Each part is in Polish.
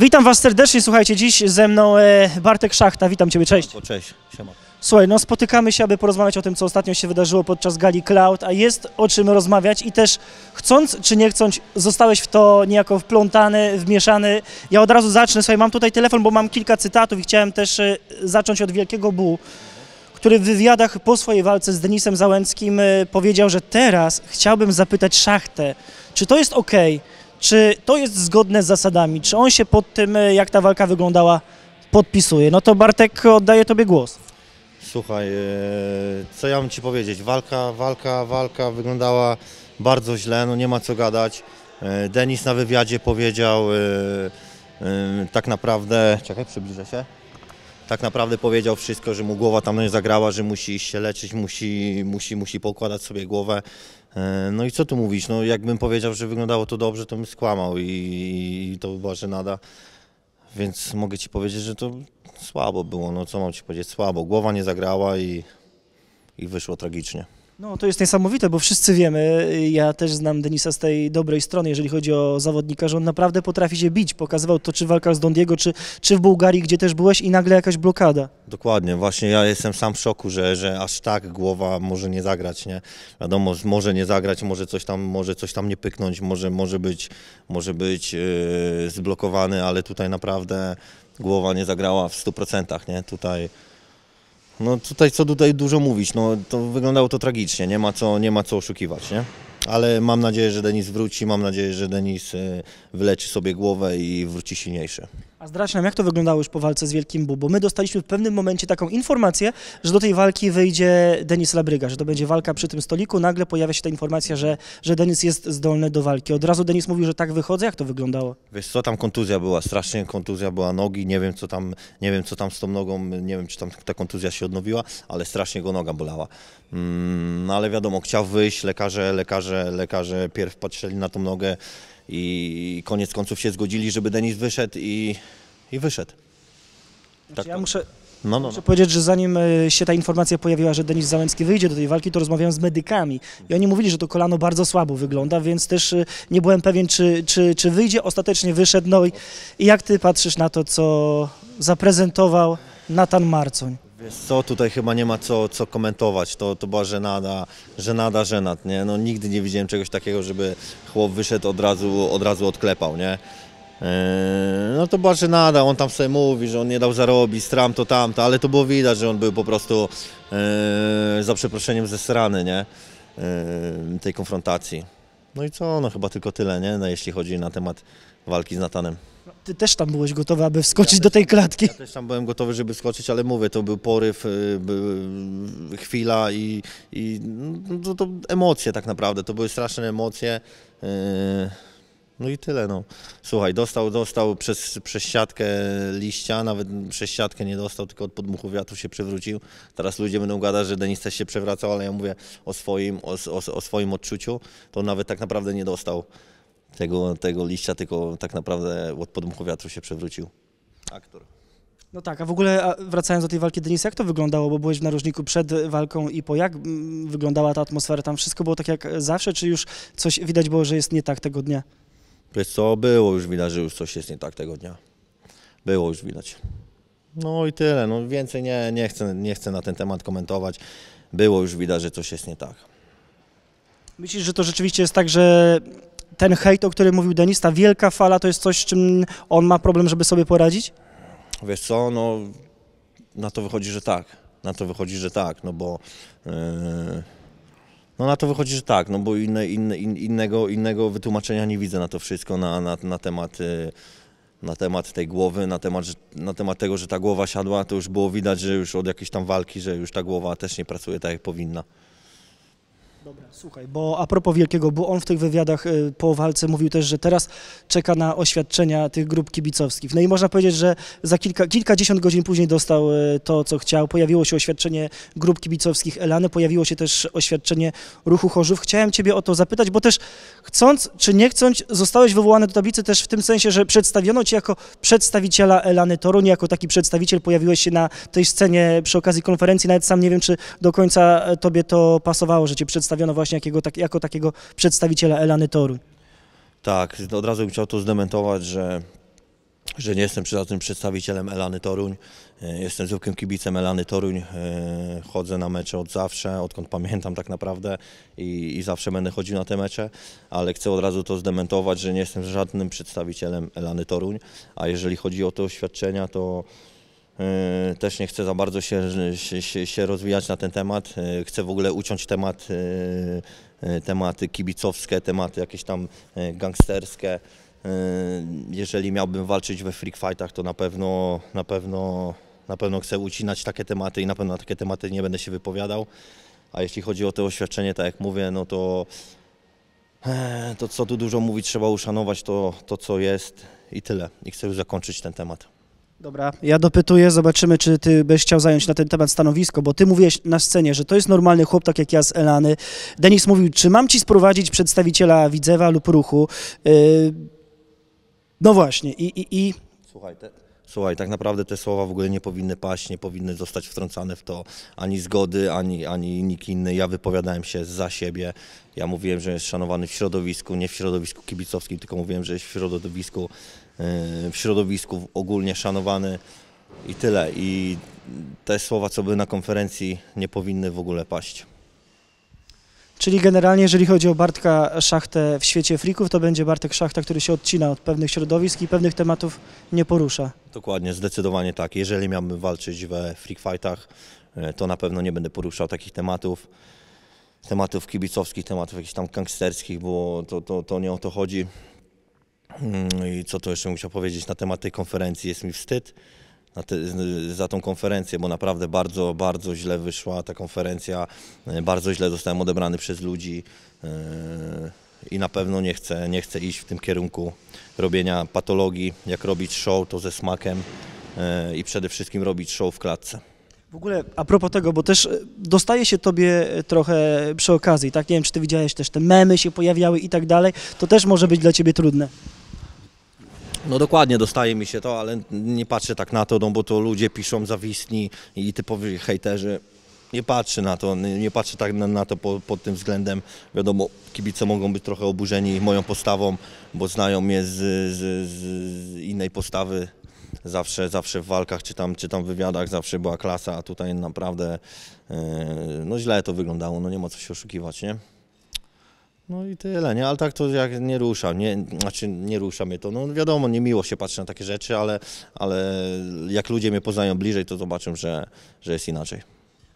Witam Was serdecznie, słuchajcie, dziś ze mną e, Bartek Szachta, witam Ciebie, cześć. Cześć, siema. Słuchaj, no spotykamy się, aby porozmawiać o tym, co ostatnio się wydarzyło podczas gali Cloud, a jest o czym rozmawiać i też chcąc czy nie chcąc, zostałeś w to niejako wplątany, wmieszany. Ja od razu zacznę, słuchaj, mam tutaj telefon, bo mam kilka cytatów i chciałem też e, zacząć od Wielkiego Bu, który w wywiadach po swojej walce z Denisem Załęckim e, powiedział, że teraz chciałbym zapytać Szachtę, czy to jest ok, czy to jest zgodne z zasadami? Czy on się pod tym, e, jak ta walka wyglądała, podpisuje? No to Bartek, oddaję Tobie głos. Słuchaj, e, co ja mam Ci powiedzieć? Walka, walka, walka wyglądała bardzo źle, no nie ma co gadać. E, Denis na wywiadzie powiedział tak naprawdę, czekaj, przybliżę się, tak naprawdę powiedział wszystko, że mu głowa tam nie zagrała, że musi się leczyć, musi, musi, musi pokładać sobie głowę. E, no i co tu mówić? No jakbym powiedział, że wyglądało to dobrze, to bym skłamał i, i to była żenada. Więc mogę ci powiedzieć, że to słabo było. No co mam ci powiedzieć? Słabo. Głowa nie zagrała i, i wyszło tragicznie. No to jest niesamowite, bo wszyscy wiemy, ja też znam Denisa z tej dobrej strony, jeżeli chodzi o zawodnika, że on naprawdę potrafi się bić. Pokazywał to czy w walkach z Dondiego, czy, czy w Bułgarii, gdzie też byłeś i nagle jakaś blokada. Dokładnie, właśnie ja jestem sam w szoku, że, że aż tak głowa może nie zagrać, nie? Wiadomo, może nie zagrać, może coś tam, może coś tam nie pyknąć, może, może być, może być yy, zblokowany, ale tutaj naprawdę głowa nie zagrała w 100%, nie? Tutaj no tutaj co tutaj dużo mówić, no to wyglądało to tragicznie, nie ma co, nie ma co oszukiwać, nie? ale mam nadzieję, że Denis wróci, mam nadzieję, że Denis e, wyleczy sobie głowę i wróci silniejszy. A zdradź nam, jak to wyglądało już po walce z Wielkim Bu, bo my dostaliśmy w pewnym momencie taką informację, że do tej walki wyjdzie Denis Labryga, że to będzie walka przy tym stoliku, nagle pojawia się ta informacja, że, że Denis jest zdolny do walki. Od razu Denis mówił, że tak wychodzę, jak to wyglądało? Wiesz co, tam kontuzja była, strasznie kontuzja była nogi, nie wiem co tam, nie wiem co tam z tą nogą, nie wiem czy tam ta kontuzja się odnowiła, ale strasznie go noga bolała. Mm, no ale wiadomo, chciał wyjść, lekarze, lekarze lekarze, lekarze pierw patrzyli na tą nogę i koniec końców się zgodzili, żeby Denis wyszedł i, i wyszedł. Znaczy, tak ja to... muszę, no, no, no. Muszę powiedzieć, że zanim e, się ta informacja pojawiła, że Denis Załęcki wyjdzie do tej walki, to rozmawiałem z medykami i oni mówili, że to kolano bardzo słabo wygląda, więc też e, nie byłem pewien, czy, czy, czy wyjdzie. Ostatecznie wyszedł. No i, i jak ty patrzysz na to, co zaprezentował Natan Marcoń? Wiesz co, tutaj chyba nie ma co, co komentować, to, to była żenada, żenada, żenat, nie? No, nigdy nie widziałem czegoś takiego, żeby chłop wyszedł od razu, od razu odklepał, nie? E, no to była żenada, on tam sobie mówi, że on nie dał zarobić, stram to tamto, ale to było widać, że on był po prostu yy, za przeproszeniem zesrany, nie? Yy, tej konfrontacji. No i co, no chyba tylko tyle, nie? No, jeśli chodzi na temat walki z Natanem. Ty też tam byłeś gotowy, aby wskoczyć do tej klatki. Ja też tam byłem gotowy, żeby skoczyć, ale mówię, to był poryw, y, by, chwila i, i no, to, to emocje tak naprawdę, to były straszne emocje. Y, no i tyle, no. Słuchaj, dostał, dostał przez, przez siatkę liścia, nawet przez siatkę nie dostał, tylko od podmuchu wiatru się przewrócił. Teraz ludzie będą gadać, że Denis też się przewracał, ale ja mówię o swoim, o, o, o swoim odczuciu, to nawet tak naprawdę nie dostał tego, tego liścia, tylko tak naprawdę od podmuchu wiatru się przewrócił aktor. No tak, a w ogóle wracając do tej walki Denisa, jak to wyglądało, bo byłeś w narożniku przed walką i po, jak mm, wyglądała ta atmosfera, tam wszystko było tak jak zawsze, czy już coś widać było, że jest nie tak tego dnia? Wiesz co, było już widać, że już coś jest nie tak tego dnia. Było już widać. No i tyle, no więcej nie, nie, chcę, nie chcę na ten temat komentować. Było już widać, że coś jest nie tak. Myślisz, że to rzeczywiście jest tak, że ten hejt, o którym mówił Denis, ta wielka fala, to jest coś, z czym on ma problem, żeby sobie poradzić? Wiesz co, no na to wychodzi, że tak. Na to wychodzi, że tak, no bo... Yy... No na to wychodzi, że tak, no bo inne, inne, innego, innego wytłumaczenia nie widzę na to wszystko, na, na, na temat... E, na temat tej głowy, na temat, na temat tego, że ta głowa siadła, to już było widać, że już od jakiejś tam walki, że już ta głowa też nie pracuje tak, jak powinna. Dobra, słuchaj, bo a propos Wielkiego, bo on w tych wywiadach y, po walce mówił też, że teraz czeka na oświadczenia tych grup kibicowskich. No i można powiedzieć, że za kilka, kilkadziesiąt godzin później dostał y, to, co chciał. Pojawiło się oświadczenie grup kibicowskich Elany, pojawiło się też oświadczenie Ruchu Chorzów. Chciałem ciebie o to zapytać, bo też chcąc czy nie chcąc, zostałeś wywołany do tablicy też w tym sensie, że przedstawiono cię jako przedstawiciela Elany Toruń, jako taki przedstawiciel pojawiłeś się na tej scenie przy okazji konferencji. Nawet sam nie wiem, czy do końca e, tobie to pasowało, że cię przedstawiono przedstawiono właśnie jakiego, tak, jako takiego przedstawiciela Elany Toru. Tak, od razu bym chciał to zdementować, że, że nie jestem żadnym przedstawicielem Elany Toruń. E, jestem zwykłym kibicem Elany Toruń. E, chodzę na mecze od zawsze, odkąd pamiętam tak naprawdę i, i zawsze będę chodził na te mecze, ale chcę od razu to zdementować, że nie jestem żadnym przedstawicielem Elany Toruń. A jeżeli chodzi o te oświadczenia, to E, też nie chcę za bardzo się, się, się rozwijać na ten temat. E, chcę w ogóle uciąć temat, e, tematy kibicowskie, tematy jakieś tam gangsterskie. Jeżeli miałbym walczyć we freak fightach, to na pewno, na pewno, na pewno chcę ucinać takie tematy i na pewno na takie tematy nie będę się wypowiadał. A jeśli chodzi o to oświadczenie, tak jak mówię, no to to co tu dużo mówić, trzeba uszanować to, to co jest i tyle. I chcę już zakończyć ten temat. Dobra, ja dopytuję, zobaczymy, czy ty byś chciał zająć na ten temat stanowisko, bo ty mówiłeś na scenie, że to jest normalny chłop, tak jak ja z Elany. Denis mówił, czy mam ci sprowadzić przedstawiciela Widzewa lub Ruchu? Yy... No właśnie i... i, i... Słuchaj, te... Słuchaj, tak naprawdę te słowa w ogóle nie powinny paść, nie powinny zostać wtrącane w to ani zgody, ani, ani nikt inny. Ja wypowiadałem się za siebie. Ja mówiłem, że jest szanowany w środowisku, nie w środowisku kibicowskim, tylko mówiłem, że jest w środowisku w środowisku ogólnie szanowany i tyle. I te słowa, co by na konferencji, nie powinny w ogóle paść. Czyli generalnie, jeżeli chodzi o Bartka Szachtę w świecie frików, to będzie Bartek Szachta, który się odcina od pewnych środowisk i pewnych tematów nie porusza. Dokładnie, zdecydowanie tak. Jeżeli miałbym walczyć we freak fightach, e, to na pewno nie będę poruszał takich tematów. Tematów kibicowskich, tematów jakichś tam gangsterskich, bo to, to, to nie o to chodzi. Hmm, I co to jeszcze musiał powiedzieć na temat tej konferencji? Jest mi wstyd te, za tą konferencję, bo naprawdę bardzo, bardzo źle wyszła ta konferencja. E, bardzo źle zostałem odebrany przez ludzi e, i na pewno nie chcę, nie chcę iść w tym kierunku robienia patologii. Jak robić show, to ze smakiem e, i przede wszystkim robić show w klatce. W ogóle a propos tego, bo też dostaje się tobie trochę przy okazji, tak? Nie wiem, czy ty widziałeś też te memy się pojawiały i tak dalej, to też może być dla ciebie trudne. No dokładnie, dostaje mi się to, ale nie patrzę tak na to, no bo to ludzie piszą zawistni i typowi hejterzy. Nie patrzę na to, nie, patrzę tak na, na to pod, pod, tym względem. Wiadomo, kibice mogą być trochę oburzeni moją postawą, bo znają mnie z, z, z innej postawy. Zawsze, zawsze w walkach, czy tam, czy tam w wywiadach zawsze była klasa, a tutaj naprawdę e, no źle to wyglądało, no nie ma co się oszukiwać, nie? No i tyle, nie? Ale tak to jak nie rusza, nie, znaczy nie rusza mnie to. No wiadomo, niemiło się patrzy na takie rzeczy, ale, ale jak ludzie mnie poznają bliżej, to zobaczą, że, że jest inaczej.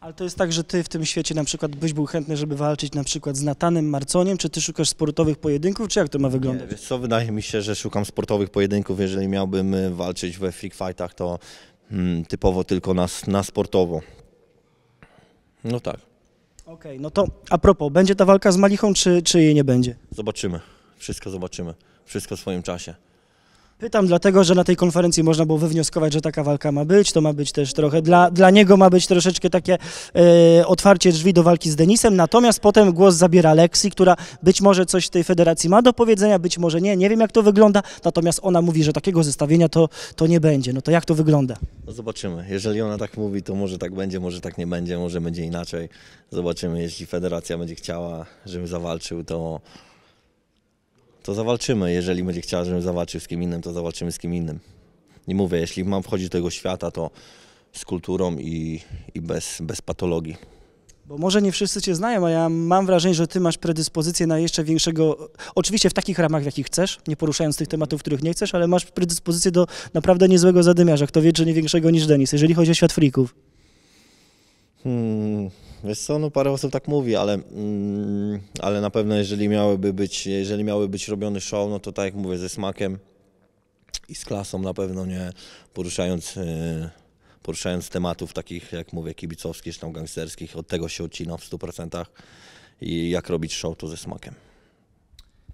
Ale to jest tak, że ty w tym świecie na przykład byś był chętny, żeby walczyć na przykład z Natanem Marconiem, czy ty szukasz sportowych pojedynków, czy jak to ma wyglądać? Nie, co, wydaje mi się, że szukam sportowych pojedynków, jeżeli miałbym y, walczyć we freak fightach, to hmm, typowo tylko na, na sportowo. No tak. Okej, no to a propos, będzie ta walka z Malichą, czy, czy jej nie będzie? Zobaczymy. Wszystko zobaczymy. Wszystko w swoim czasie. Pytam dlatego, że na tej konferencji można było wywnioskować, że taka walka ma być, to ma być też trochę, dla, dla niego ma być troszeczkę takie e, otwarcie drzwi do walki z Denisem, natomiast potem głos zabiera Lexi, która być może coś w tej federacji ma do powiedzenia, być może nie, nie wiem jak to wygląda, natomiast ona mówi, że takiego zestawienia to, to nie będzie, no to jak to wygląda? No zobaczymy, jeżeli ona tak mówi, to może tak będzie, może tak nie będzie, może będzie inaczej, zobaczymy, jeśli federacja będzie chciała, żebym zawalczył, to to zawalczymy. Jeżeli będzie chciała, żebym zawalczył z kim innym, to zawalczymy z kim innym. Nie mówię, jeśli mam wchodzić do tego świata, to z kulturą i, i bez, bez patologii. Bo może nie wszyscy Cię znają, a ja mam wrażenie, że Ty masz predyspozycję na jeszcze większego, oczywiście w takich ramach, w jakich chcesz, nie poruszając tych tematów, których nie chcesz, ale masz predyspozycję do naprawdę niezłego zadymiarza, kto wie, czy nie większego niż Denis, jeżeli chodzi o świat frików. Hmm, Wiesz co, no parę osób tak mówi, ale, mm, ale na pewno jeżeli miałyby, być, jeżeli miałyby być robiony show, no to tak jak mówię, ze smakiem i z klasą na pewno nie poruszając, yy, poruszając tematów takich, jak mówię, kibicowskich, czy tam gangsterskich, od tego się odcina w 100% i jak robić show to ze smakiem.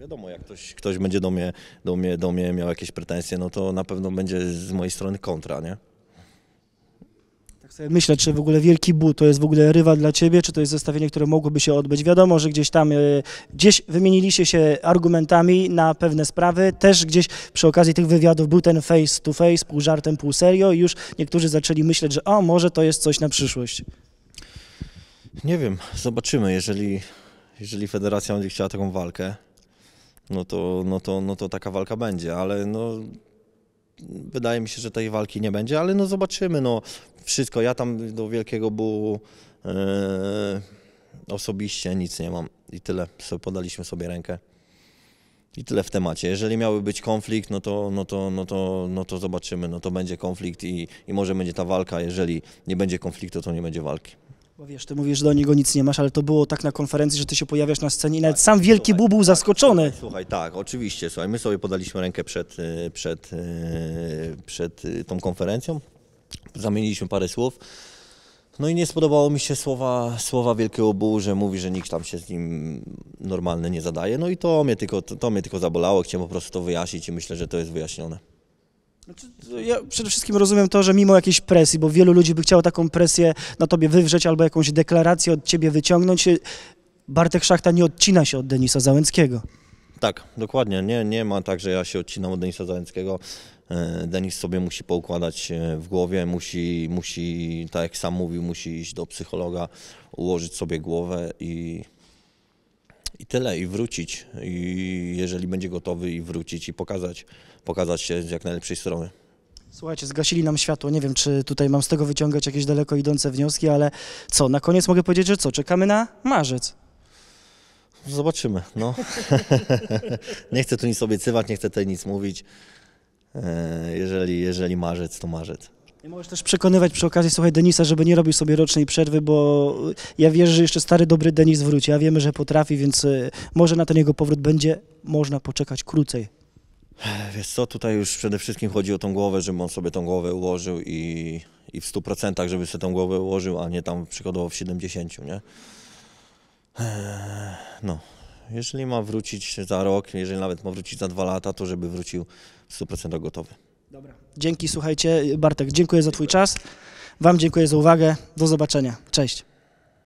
Wiadomo, jak ktoś, ktoś będzie do mnie, do, mnie, do mnie miał jakieś pretensje, no to na pewno będzie z mojej strony kontra, nie? myślę, czy w ogóle Wielki Bu to jest w ogóle rywal dla ciebie, czy to jest zestawienie, które mogłoby się odbyć. Wiadomo, że gdzieś tam, e, gdzieś wymieniliście się argumentami na pewne sprawy, też gdzieś przy okazji tych wywiadów był ten face to face, pół żartem, pół serio i już niektórzy zaczęli myśleć, że o, może to jest coś na przyszłość. Nie wiem, zobaczymy, jeżeli, jeżeli federacja będzie chciała taką walkę, no to, no, to, no to taka walka będzie, ale no, wydaje mi się, że tej walki nie będzie, ale no zobaczymy, no wszystko, ja tam do wielkiego bólu yy, e, osobiście nic nie mam i tyle, sobie podaliśmy sobie rękę. I tyle w temacie. Jeżeli miałby być konflikt, no to, no to, no to, no to zobaczymy, no to będzie konflikt i, i może będzie ta walka. Jeżeli nie będzie konfliktu, to nie będzie walki wiesz, ty mówisz do niego nic nie masz, ale to było tak na konferencji, że ty się pojawiasz na scenie i nawet sam Wielki słuchaj, był tak, zaskoczony. Słuchaj, słuchaj, tak, oczywiście, słuchaj, my sobie podaliśmy rękę przed, e, przed, e, przed e, tą konferencją, zamieniliśmy parę słów. No i nie spodobało mi się słowa, słowa Wielkiego Bułu, że mówi, że nikt tam się z nim normalny nie zadaje. No i to mnie tylko, to, to mnie tylko zabolało, chciałem po prostu to wyjaśnić i myślę, że to jest wyjaśnione. Znaczy, ja przede wszystkim rozumiem to, że mimo jakiejś presji, bo wielu ludzi by chciało taką presję na tobie wywrzeć albo jakąś deklarację od ciebie wyciągnąć, y, Bartek Szachta nie odcina się od Denisa Załęckiego. Tak, dokładnie. Nie, nie ma tak, że ja się odcinam od Denisa Załęckiego. E, Denis sobie musi poukładać e, w głowie, musi, musi, tak jak sam mówił, musi iść do psychologa, ułożyć sobie głowę i i tyle, i wrócić, i jeżeli będzie gotowy, i wrócić, i pokazać, pokazać się z jak najlepszej strony. Słuchajcie, zgasili nam światło. Nie wiem, czy tutaj mam z tego wyciągać jakieś daleko idące wnioski, ale co, na koniec mogę powiedzieć, że co, czekamy na marzec. Zobaczymy, no. nie chcę tu nic obiecywać, nie chcę tutaj nic mówić. E, jeżeli, jeżeli marzec, to marzec. I możesz też przekonywać przy okazji, słuchaj, Denisa, żeby nie robił sobie rocznej przerwy, bo ja wierzę, że jeszcze stary, dobry Denis wróci, a wiemy, że potrafi, więc e, może na ten jego powrót będzie można poczekać krócej. Wiesz co, tutaj już przede wszystkim chodzi o tą głowę, żeby on sobie tą głowę ułożył i, i w 100% żeby sobie tą głowę ułożył, a nie tam przykładowo w 70, nie? Eee, no, jeżeli ma wrócić za rok, jeżeli nawet ma wrócić za dwa lata, to żeby wrócił w 100% gotowy. Dobra. Dzięki, słuchajcie. Bartek, dziękuję za Twój czas. Wam dziękuję za uwagę. Do zobaczenia. Cześć.